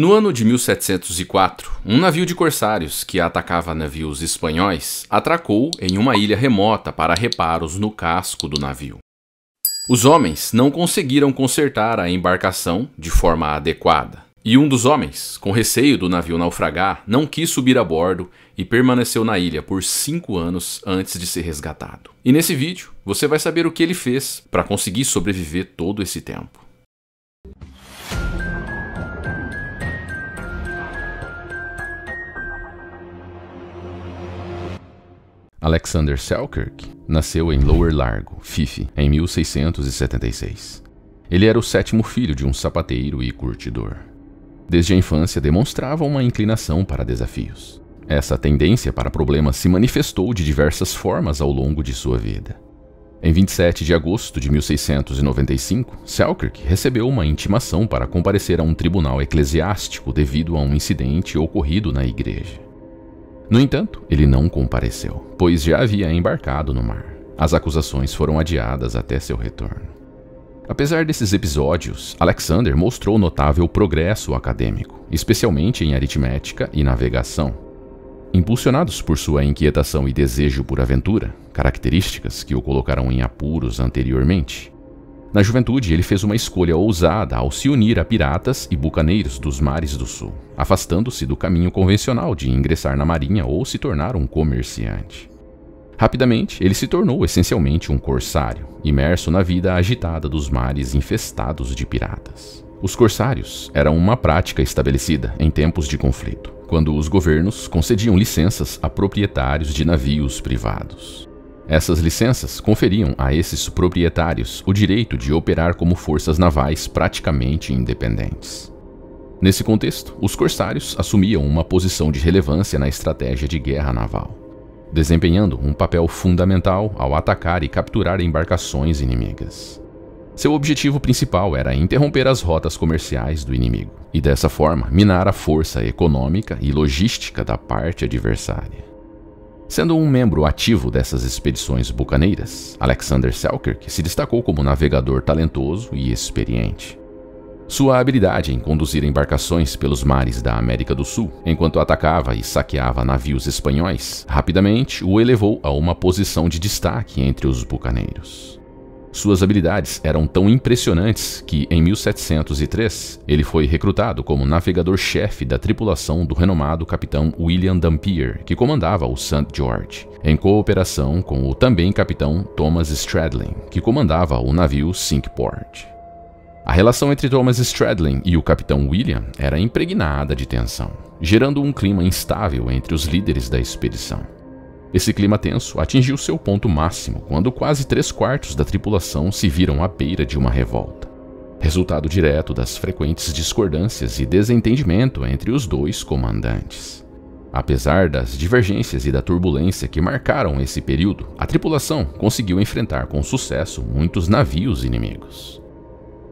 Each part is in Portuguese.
No ano de 1704, um navio de corsários que atacava navios espanhóis atracou em uma ilha remota para reparos no casco do navio. Os homens não conseguiram consertar a embarcação de forma adequada, e um dos homens, com receio do navio naufragar, não quis subir a bordo e permaneceu na ilha por cinco anos antes de ser resgatado. E nesse vídeo você vai saber o que ele fez para conseguir sobreviver todo esse tempo. Alexander Selkirk nasceu em Lower Largo, Fife, em 1676. Ele era o sétimo filho de um sapateiro e curtidor. Desde a infância demonstrava uma inclinação para desafios. Essa tendência para problemas se manifestou de diversas formas ao longo de sua vida. Em 27 de agosto de 1695, Selkirk recebeu uma intimação para comparecer a um tribunal eclesiástico devido a um incidente ocorrido na igreja. No entanto, ele não compareceu, pois já havia embarcado no mar. As acusações foram adiadas até seu retorno. Apesar desses episódios, Alexander mostrou notável progresso acadêmico, especialmente em aritmética e navegação. Impulsionados por sua inquietação e desejo por aventura, características que o colocaram em apuros anteriormente, na juventude, ele fez uma escolha ousada ao se unir a piratas e bucaneiros dos mares do sul, afastando-se do caminho convencional de ingressar na marinha ou se tornar um comerciante. Rapidamente, ele se tornou essencialmente um corsário, imerso na vida agitada dos mares infestados de piratas. Os corsários eram uma prática estabelecida em tempos de conflito, quando os governos concediam licenças a proprietários de navios privados. Essas licenças conferiam a esses proprietários o direito de operar como forças navais praticamente independentes. Nesse contexto, os corsários assumiam uma posição de relevância na estratégia de guerra naval, desempenhando um papel fundamental ao atacar e capturar embarcações inimigas. Seu objetivo principal era interromper as rotas comerciais do inimigo e, dessa forma, minar a força econômica e logística da parte adversária. Sendo um membro ativo dessas expedições bucaneiras, Alexander Selkirk se destacou como navegador talentoso e experiente. Sua habilidade em conduzir embarcações pelos mares da América do Sul, enquanto atacava e saqueava navios espanhóis, rapidamente o elevou a uma posição de destaque entre os bucaneiros. Suas habilidades eram tão impressionantes que, em 1703, ele foi recrutado como navegador-chefe da tripulação do renomado capitão William Dampier, que comandava o St. George, em cooperação com o também capitão Thomas Stradlin, que comandava o navio Cinqueport. A relação entre Thomas Stradlin e o capitão William era impregnada de tensão, gerando um clima instável entre os líderes da expedição. Esse clima tenso atingiu seu ponto máximo quando quase três quartos da tripulação se viram à beira de uma revolta, resultado direto das frequentes discordâncias e desentendimento entre os dois comandantes. Apesar das divergências e da turbulência que marcaram esse período, a tripulação conseguiu enfrentar com sucesso muitos navios inimigos.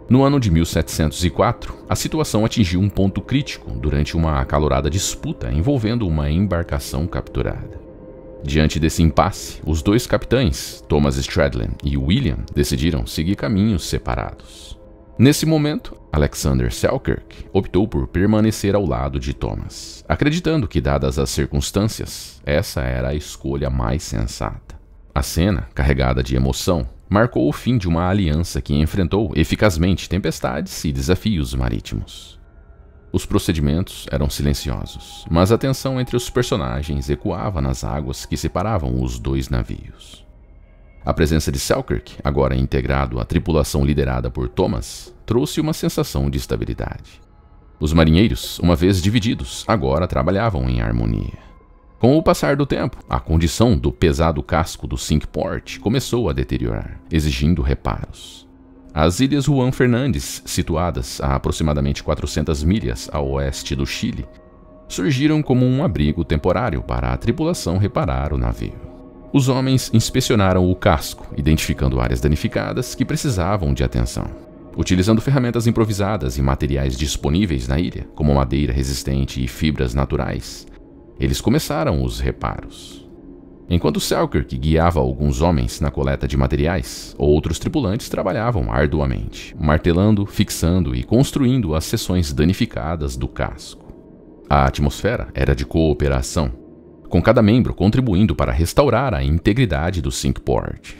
No ano de 1704, a situação atingiu um ponto crítico durante uma acalorada disputa envolvendo uma embarcação capturada. Diante desse impasse, os dois capitães, Thomas Stradlin e William, decidiram seguir caminhos separados. Nesse momento, Alexander Selkirk optou por permanecer ao lado de Thomas, acreditando que, dadas as circunstâncias, essa era a escolha mais sensata. A cena, carregada de emoção, marcou o fim de uma aliança que enfrentou eficazmente tempestades e desafios marítimos. Os procedimentos eram silenciosos, mas a tensão entre os personagens ecoava nas águas que separavam os dois navios. A presença de Selkirk, agora integrado à tripulação liderada por Thomas, trouxe uma sensação de estabilidade. Os marinheiros, uma vez divididos, agora trabalhavam em harmonia. Com o passar do tempo, a condição do pesado casco do Sinkport começou a deteriorar, exigindo reparos. As Ilhas Juan Fernandes, situadas a aproximadamente 400 milhas a oeste do Chile, surgiram como um abrigo temporário para a tripulação reparar o navio. Os homens inspecionaram o casco, identificando áreas danificadas que precisavam de atenção. Utilizando ferramentas improvisadas e materiais disponíveis na ilha, como madeira resistente e fibras naturais, eles começaram os reparos. Enquanto Selkirk guiava alguns homens na coleta de materiais, outros tripulantes trabalhavam arduamente, martelando, fixando e construindo as seções danificadas do casco. A atmosfera era de cooperação, com cada membro contribuindo para restaurar a integridade do Sinkport.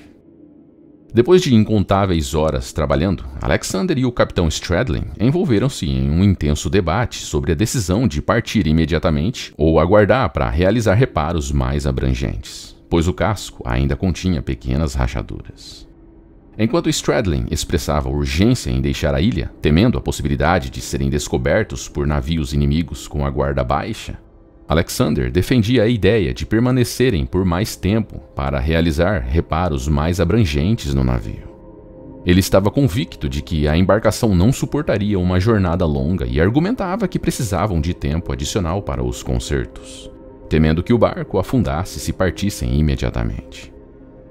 Depois de incontáveis horas trabalhando, Alexander e o capitão Stradlin envolveram-se em um intenso debate sobre a decisão de partir imediatamente ou aguardar para realizar reparos mais abrangentes, pois o casco ainda continha pequenas rachaduras. Enquanto Stradlin expressava urgência em deixar a ilha, temendo a possibilidade de serem descobertos por navios inimigos com a guarda baixa, Alexander defendia a ideia de permanecerem por mais tempo para realizar reparos mais abrangentes no navio. Ele estava convicto de que a embarcação não suportaria uma jornada longa e argumentava que precisavam de tempo adicional para os consertos, temendo que o barco afundasse se partissem imediatamente.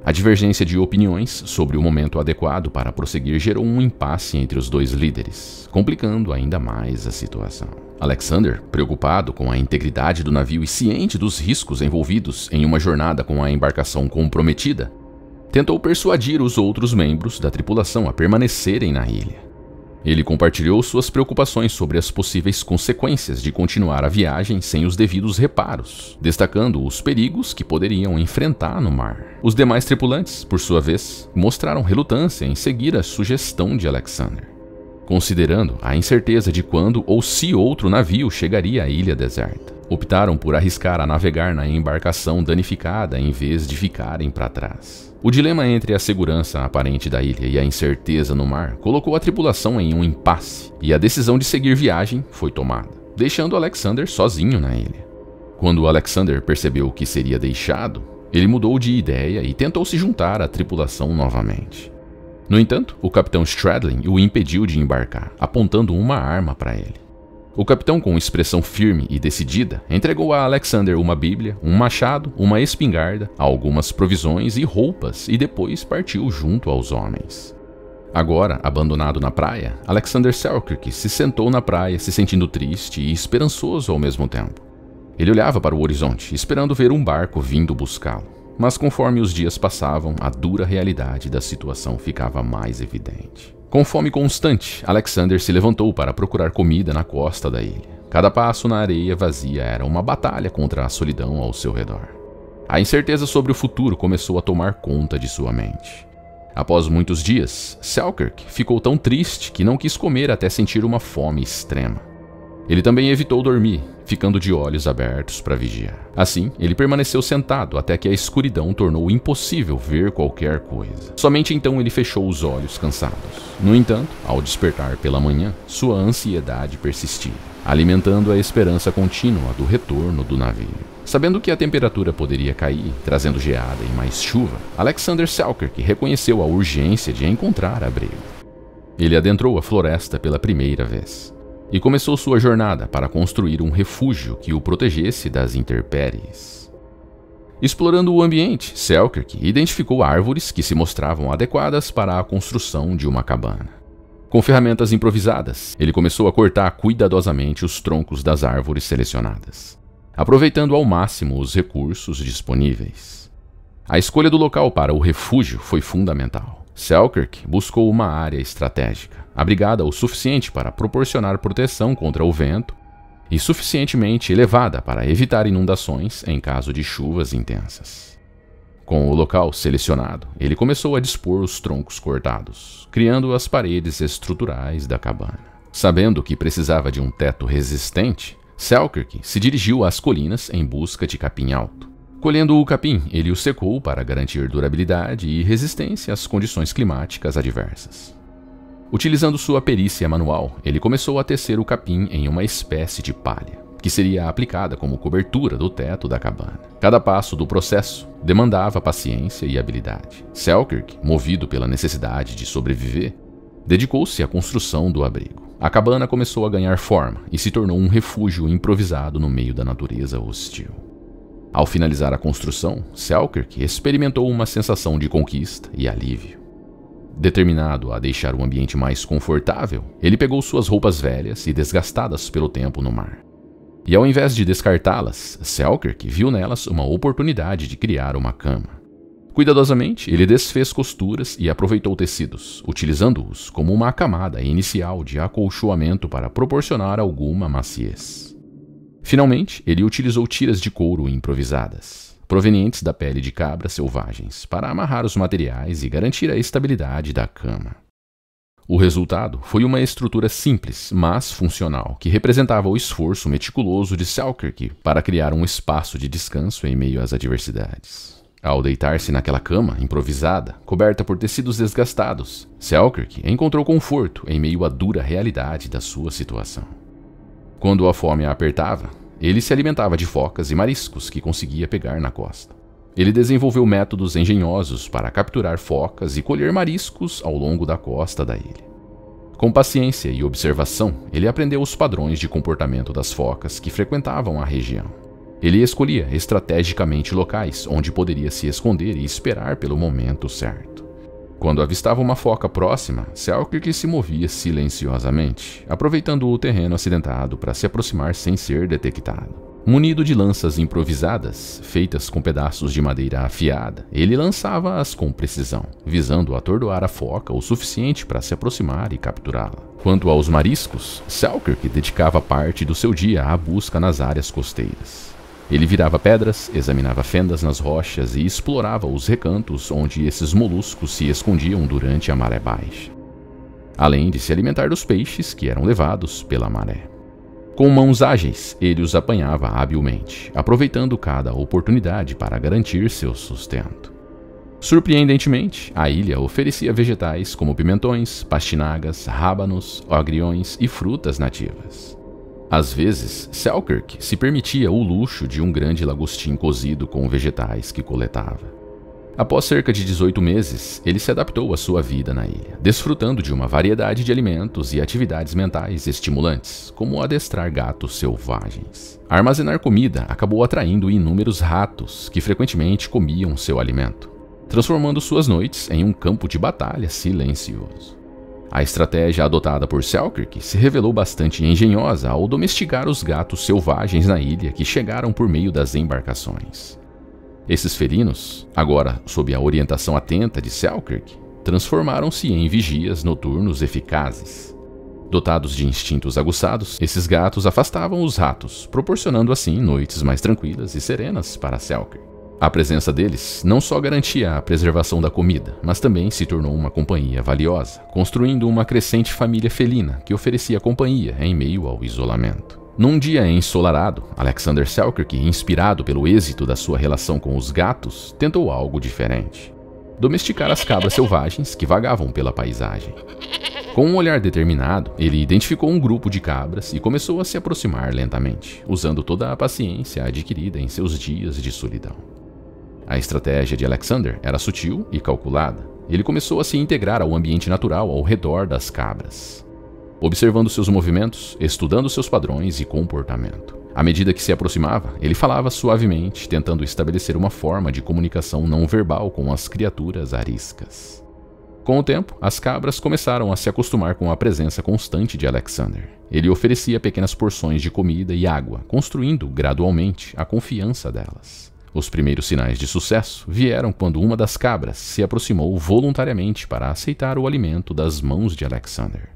A divergência de opiniões sobre o momento adequado para prosseguir gerou um impasse entre os dois líderes, complicando ainda mais a situação. Alexander, preocupado com a integridade do navio e ciente dos riscos envolvidos em uma jornada com a embarcação comprometida, tentou persuadir os outros membros da tripulação a permanecerem na ilha. Ele compartilhou suas preocupações sobre as possíveis consequências de continuar a viagem sem os devidos reparos, destacando os perigos que poderiam enfrentar no mar. Os demais tripulantes, por sua vez, mostraram relutância em seguir a sugestão de Alexander considerando a incerteza de quando ou se outro navio chegaria à ilha deserta. Optaram por arriscar a navegar na embarcação danificada em vez de ficarem para trás. O dilema entre a segurança aparente da ilha e a incerteza no mar colocou a tripulação em um impasse, e a decisão de seguir viagem foi tomada, deixando Alexander sozinho na ilha. Quando Alexander percebeu que seria deixado, ele mudou de ideia e tentou se juntar à tripulação novamente. No entanto, o capitão Stradlin o impediu de embarcar, apontando uma arma para ele. O capitão, com expressão firme e decidida, entregou a Alexander uma bíblia, um machado, uma espingarda, algumas provisões e roupas e depois partiu junto aos homens. Agora, abandonado na praia, Alexander Selkirk se sentou na praia, se sentindo triste e esperançoso ao mesmo tempo. Ele olhava para o horizonte, esperando ver um barco vindo buscá-lo. Mas conforme os dias passavam, a dura realidade da situação ficava mais evidente. Com fome constante, Alexander se levantou para procurar comida na costa da ilha. Cada passo na areia vazia era uma batalha contra a solidão ao seu redor. A incerteza sobre o futuro começou a tomar conta de sua mente. Após muitos dias, Selkirk ficou tão triste que não quis comer até sentir uma fome extrema. Ele também evitou dormir, ficando de olhos abertos para vigiar. Assim, ele permaneceu sentado até que a escuridão tornou impossível ver qualquer coisa. Somente então ele fechou os olhos cansados. No entanto, ao despertar pela manhã, sua ansiedade persistia, alimentando a esperança contínua do retorno do navio. Sabendo que a temperatura poderia cair, trazendo geada e mais chuva, Alexander Selkirk reconheceu a urgência de encontrar abrigo. Ele adentrou a floresta pela primeira vez, e começou sua jornada para construir um refúgio que o protegesse das intempéries. Explorando o ambiente, Selkirk identificou árvores que se mostravam adequadas para a construção de uma cabana. Com ferramentas improvisadas, ele começou a cortar cuidadosamente os troncos das árvores selecionadas, aproveitando ao máximo os recursos disponíveis. A escolha do local para o refúgio foi fundamental. Selkirk buscou uma área estratégica, abrigada o suficiente para proporcionar proteção contra o vento e suficientemente elevada para evitar inundações em caso de chuvas intensas. Com o local selecionado, ele começou a dispor os troncos cortados, criando as paredes estruturais da cabana. Sabendo que precisava de um teto resistente, Selkirk se dirigiu às colinas em busca de capim alto. Colhendo o capim, ele o secou para garantir durabilidade e resistência às condições climáticas adversas. Utilizando sua perícia manual, ele começou a tecer o capim em uma espécie de palha, que seria aplicada como cobertura do teto da cabana. Cada passo do processo demandava paciência e habilidade. Selkirk, movido pela necessidade de sobreviver, dedicou-se à construção do abrigo. A cabana começou a ganhar forma e se tornou um refúgio improvisado no meio da natureza hostil. Ao finalizar a construção, Selkirk experimentou uma sensação de conquista e alívio. Determinado a deixar o ambiente mais confortável, ele pegou suas roupas velhas e desgastadas pelo tempo no mar. E ao invés de descartá-las, Selkirk viu nelas uma oportunidade de criar uma cama. Cuidadosamente, ele desfez costuras e aproveitou tecidos, utilizando-os como uma camada inicial de acolchoamento para proporcionar alguma maciez. Finalmente, ele utilizou tiras de couro improvisadas, provenientes da pele de cabras selvagens, para amarrar os materiais e garantir a estabilidade da cama. O resultado foi uma estrutura simples, mas funcional, que representava o esforço meticuloso de Selkirk para criar um espaço de descanso em meio às adversidades. Ao deitar-se naquela cama improvisada, coberta por tecidos desgastados, Selkirk encontrou conforto em meio à dura realidade da sua situação. Quando a fome a apertava, ele se alimentava de focas e mariscos que conseguia pegar na costa. Ele desenvolveu métodos engenhosos para capturar focas e colher mariscos ao longo da costa da ilha. Com paciência e observação, ele aprendeu os padrões de comportamento das focas que frequentavam a região. Ele escolhia estrategicamente locais onde poderia se esconder e esperar pelo momento certo. Quando avistava uma foca próxima, Selkirk se movia silenciosamente, aproveitando o terreno acidentado para se aproximar sem ser detectado. Munido de lanças improvisadas, feitas com pedaços de madeira afiada, ele lançava-as com precisão, visando atordoar a foca o suficiente para se aproximar e capturá-la. Quanto aos mariscos, Selkirk dedicava parte do seu dia à busca nas áreas costeiras. Ele virava pedras, examinava fendas nas rochas e explorava os recantos onde esses moluscos se escondiam durante a maré baixa, além de se alimentar dos peixes que eram levados pela maré. Com mãos ágeis, ele os apanhava habilmente, aproveitando cada oportunidade para garantir seu sustento. Surpreendentemente, a ilha oferecia vegetais como pimentões, pastinagas, rábanos, agriões e frutas nativas. Às vezes, Selkirk se permitia o luxo de um grande lagostim cozido com vegetais que coletava. Após cerca de 18 meses, ele se adaptou à sua vida na ilha, desfrutando de uma variedade de alimentos e atividades mentais estimulantes, como adestrar gatos selvagens. Armazenar comida acabou atraindo inúmeros ratos que frequentemente comiam seu alimento, transformando suas noites em um campo de batalha silencioso. A estratégia adotada por Selkirk se revelou bastante engenhosa ao domesticar os gatos selvagens na ilha que chegaram por meio das embarcações. Esses felinos, agora sob a orientação atenta de Selkirk, transformaram-se em vigias noturnos eficazes. Dotados de instintos aguçados, esses gatos afastavam os ratos, proporcionando assim noites mais tranquilas e serenas para Selkirk. A presença deles não só garantia a preservação da comida, mas também se tornou uma companhia valiosa, construindo uma crescente família felina que oferecia companhia em meio ao isolamento. Num dia ensolarado, Alexander Selkirk, inspirado pelo êxito da sua relação com os gatos, tentou algo diferente. Domesticar as cabras selvagens que vagavam pela paisagem. Com um olhar determinado, ele identificou um grupo de cabras e começou a se aproximar lentamente, usando toda a paciência adquirida em seus dias de solidão. A estratégia de Alexander era sutil e calculada. Ele começou a se integrar ao ambiente natural ao redor das cabras, observando seus movimentos, estudando seus padrões e comportamento. À medida que se aproximava, ele falava suavemente, tentando estabelecer uma forma de comunicação não verbal com as criaturas ariscas. Com o tempo, as cabras começaram a se acostumar com a presença constante de Alexander. Ele oferecia pequenas porções de comida e água, construindo gradualmente a confiança delas. Os primeiros sinais de sucesso vieram quando uma das cabras se aproximou voluntariamente para aceitar o alimento das mãos de Alexander.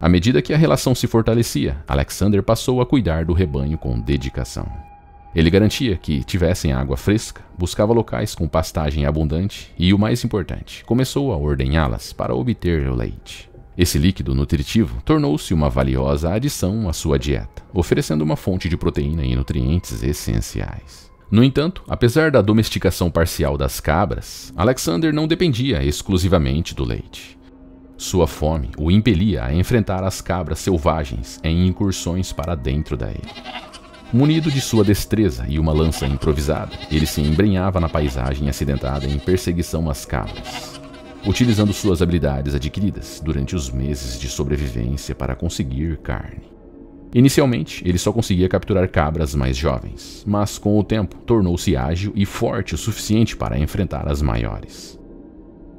À medida que a relação se fortalecia, Alexander passou a cuidar do rebanho com dedicação. Ele garantia que tivessem água fresca, buscava locais com pastagem abundante e, o mais importante, começou a ordenhá-las para obter o leite. Esse líquido nutritivo tornou-se uma valiosa adição à sua dieta, oferecendo uma fonte de proteína e nutrientes essenciais. No entanto, apesar da domesticação parcial das cabras, Alexander não dependia exclusivamente do leite. Sua fome o impelia a enfrentar as cabras selvagens em incursões para dentro da ilha. Munido de sua destreza e uma lança improvisada, ele se embrenhava na paisagem acidentada em perseguição às cabras, utilizando suas habilidades adquiridas durante os meses de sobrevivência para conseguir carne. Inicialmente, ele só conseguia capturar cabras mais jovens, mas com o tempo tornou-se ágil e forte o suficiente para enfrentar as maiores.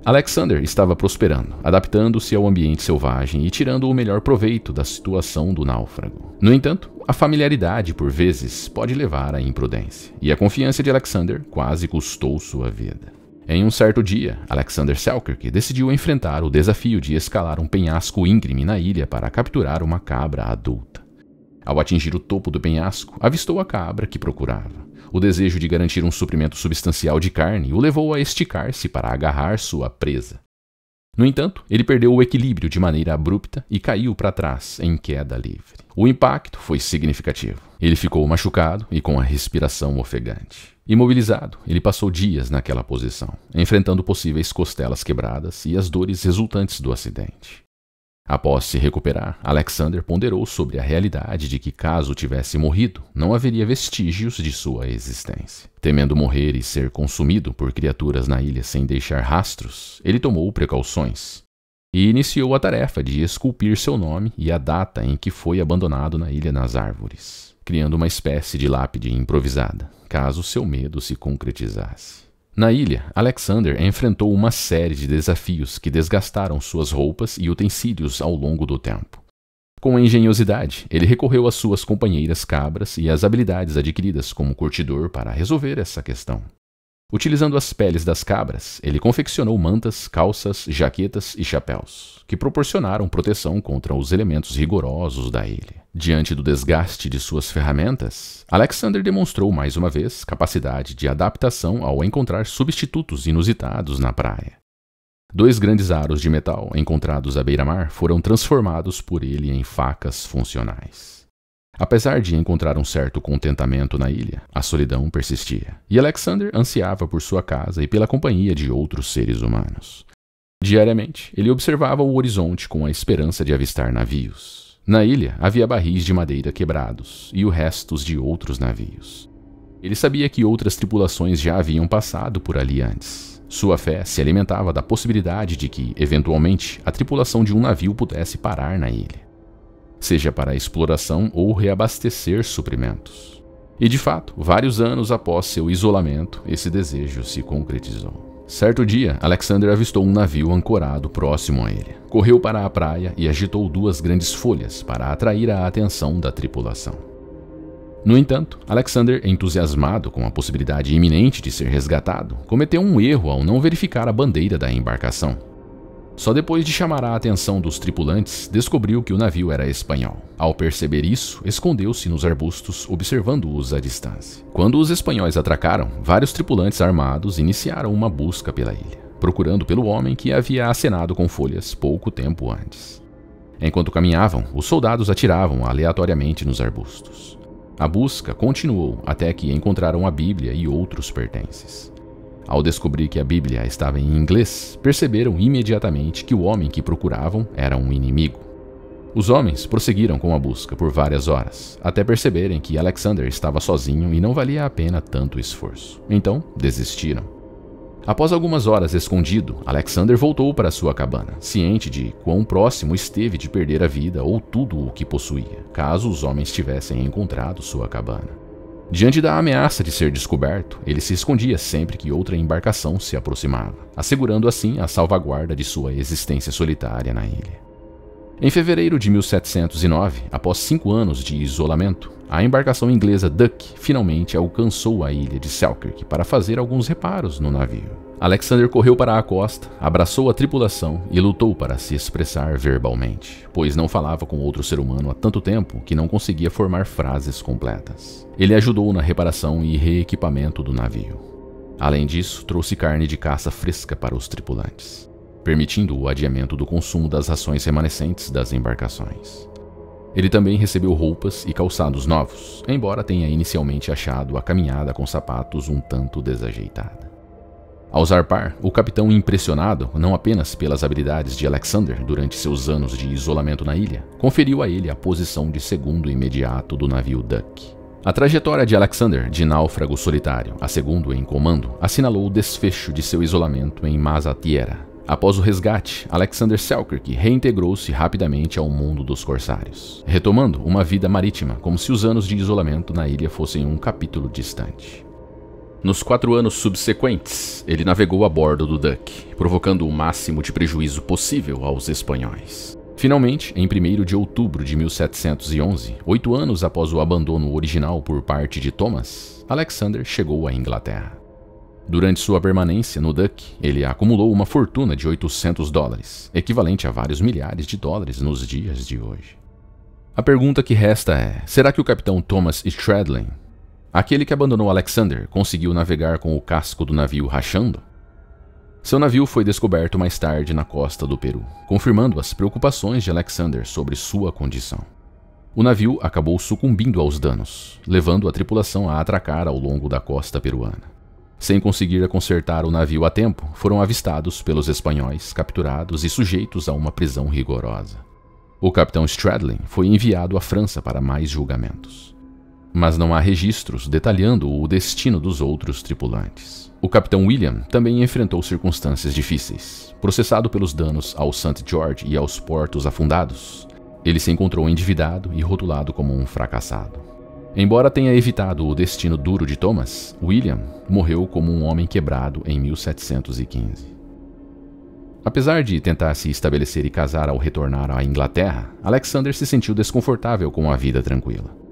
Alexander estava prosperando, adaptando-se ao ambiente selvagem e tirando o melhor proveito da situação do náufrago. No entanto, a familiaridade, por vezes, pode levar à imprudência, e a confiança de Alexander quase custou sua vida. Em um certo dia, Alexander Selkirk decidiu enfrentar o desafio de escalar um penhasco íngreme na ilha para capturar uma cabra adulta. Ao atingir o topo do penhasco, avistou a cabra que procurava. O desejo de garantir um suprimento substancial de carne o levou a esticar-se para agarrar sua presa. No entanto, ele perdeu o equilíbrio de maneira abrupta e caiu para trás em queda livre. O impacto foi significativo. Ele ficou machucado e com a respiração ofegante. Imobilizado, ele passou dias naquela posição, enfrentando possíveis costelas quebradas e as dores resultantes do acidente. Após se recuperar, Alexander ponderou sobre a realidade de que, caso tivesse morrido, não haveria vestígios de sua existência. Temendo morrer e ser consumido por criaturas na ilha sem deixar rastros, ele tomou precauções e iniciou a tarefa de esculpir seu nome e a data em que foi abandonado na ilha nas árvores, criando uma espécie de lápide improvisada, caso seu medo se concretizasse. Na ilha, Alexander enfrentou uma série de desafios que desgastaram suas roupas e utensílios ao longo do tempo. Com engenhosidade, ele recorreu às suas companheiras cabras e às habilidades adquiridas como curtidor para resolver essa questão. Utilizando as peles das cabras, ele confeccionou mantas, calças, jaquetas e chapéus, que proporcionaram proteção contra os elementos rigorosos da ilha. Diante do desgaste de suas ferramentas, Alexander demonstrou mais uma vez capacidade de adaptação ao encontrar substitutos inusitados na praia. Dois grandes aros de metal encontrados à beira-mar foram transformados por ele em facas funcionais. Apesar de encontrar um certo contentamento na ilha, a solidão persistia, e Alexander ansiava por sua casa e pela companhia de outros seres humanos. Diariamente, ele observava o horizonte com a esperança de avistar navios. Na ilha havia barris de madeira quebrados e os restos de outros navios. Ele sabia que outras tripulações já haviam passado por ali antes. Sua fé se alimentava da possibilidade de que, eventualmente, a tripulação de um navio pudesse parar na ilha seja para exploração ou reabastecer suprimentos. E de fato, vários anos após seu isolamento, esse desejo se concretizou. Certo dia, Alexander avistou um navio ancorado próximo a ele. Correu para a praia e agitou duas grandes folhas para atrair a atenção da tripulação. No entanto, Alexander, entusiasmado com a possibilidade iminente de ser resgatado, cometeu um erro ao não verificar a bandeira da embarcação. Só depois de chamar a atenção dos tripulantes, descobriu que o navio era espanhol. Ao perceber isso, escondeu-se nos arbustos, observando-os à distância. Quando os espanhóis atracaram, vários tripulantes armados iniciaram uma busca pela ilha, procurando pelo homem que havia acenado com folhas pouco tempo antes. Enquanto caminhavam, os soldados atiravam aleatoriamente nos arbustos. A busca continuou até que encontraram a Bíblia e outros pertences. Ao descobrir que a Bíblia estava em inglês, perceberam imediatamente que o homem que procuravam era um inimigo. Os homens prosseguiram com a busca por várias horas, até perceberem que Alexander estava sozinho e não valia a pena tanto esforço. Então, desistiram. Após algumas horas escondido, Alexander voltou para sua cabana, ciente de quão próximo esteve de perder a vida ou tudo o que possuía, caso os homens tivessem encontrado sua cabana. Diante da ameaça de ser descoberto, ele se escondia sempre que outra embarcação se aproximava, assegurando assim a salvaguarda de sua existência solitária na ilha. Em fevereiro de 1709, após cinco anos de isolamento, a embarcação inglesa Duck finalmente alcançou a ilha de Selkirk para fazer alguns reparos no navio. Alexander correu para a costa, abraçou a tripulação e lutou para se expressar verbalmente, pois não falava com outro ser humano há tanto tempo que não conseguia formar frases completas. Ele ajudou na reparação e reequipamento do navio. Além disso, trouxe carne de caça fresca para os tripulantes, permitindo o adiamento do consumo das rações remanescentes das embarcações. Ele também recebeu roupas e calçados novos, embora tenha inicialmente achado a caminhada com sapatos um tanto desajeitada. Ao zarpar, o capitão impressionado não apenas pelas habilidades de Alexander durante seus anos de isolamento na ilha, conferiu a ele a posição de segundo imediato do navio Duck. A trajetória de Alexander de náufrago solitário a segundo em comando assinalou o desfecho de seu isolamento em Mazatiera. Após o resgate, Alexander Selkirk reintegrou-se rapidamente ao mundo dos corsários, retomando uma vida marítima como se os anos de isolamento na ilha fossem um capítulo distante. Nos quatro anos subsequentes, ele navegou a bordo do Duck, provocando o máximo de prejuízo possível aos espanhóis. Finalmente, em 1 de outubro de 1711, oito anos após o abandono original por parte de Thomas, Alexander chegou à Inglaterra. Durante sua permanência no Duck, ele acumulou uma fortuna de 800 dólares, equivalente a vários milhares de dólares nos dias de hoje. A pergunta que resta é: será que o capitão Thomas Stradlin Aquele que abandonou Alexander conseguiu navegar com o casco do navio rachando? Seu navio foi descoberto mais tarde na costa do Peru, confirmando as preocupações de Alexander sobre sua condição. O navio acabou sucumbindo aos danos, levando a tripulação a atracar ao longo da costa peruana. Sem conseguir consertar o navio a tempo, foram avistados pelos espanhóis, capturados e sujeitos a uma prisão rigorosa. O capitão Stradlin foi enviado à França para mais julgamentos mas não há registros detalhando o destino dos outros tripulantes. O capitão William também enfrentou circunstâncias difíceis. Processado pelos danos ao St. George e aos portos afundados, ele se encontrou endividado e rotulado como um fracassado. Embora tenha evitado o destino duro de Thomas, William morreu como um homem quebrado em 1715. Apesar de tentar se estabelecer e casar ao retornar à Inglaterra, Alexander se sentiu desconfortável com a vida tranquila.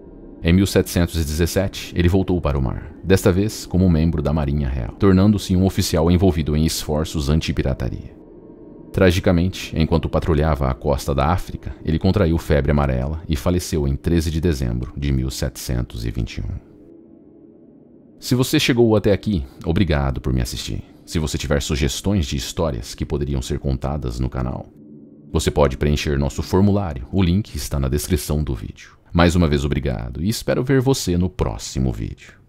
Em 1717, ele voltou para o mar, desta vez como membro da Marinha Real, tornando-se um oficial envolvido em esforços anti-pirataria. Tragicamente, enquanto patrulhava a costa da África, ele contraiu febre amarela e faleceu em 13 de dezembro de 1721. Se você chegou até aqui, obrigado por me assistir. Se você tiver sugestões de histórias que poderiam ser contadas no canal, você pode preencher nosso formulário, o link está na descrição do vídeo. Mais uma vez, obrigado e espero ver você no próximo vídeo.